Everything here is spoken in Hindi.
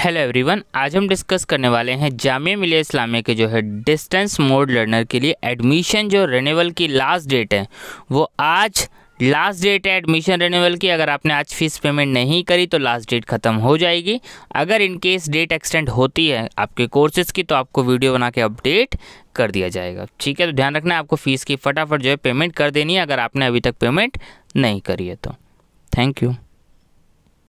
हेलो एवरीवन आज हम डिस्कस करने वाले हैं जामिया मिलिया इस्लामिया के जो है डिस्टेंस मोड लर्नर के लिए एडमिशन जो रेनेवल की लास्ट डेट है वो आज लास्ट डेट है एडमिशन रेनेवल की अगर आपने आज फीस पेमेंट नहीं करी तो लास्ट डेट ख़त्म हो जाएगी अगर इन केस डेट एक्सटेंड होती है आपके कोर्सेज़ की तो आपको वीडियो बना के अपडेट कर दिया जाएगा ठीक है तो ध्यान रखना है आपको फ़ीस की फटाफट जो है पेमेंट कर देनी है अगर आपने अभी तक पेमेंट नहीं करी है तो थैंक यू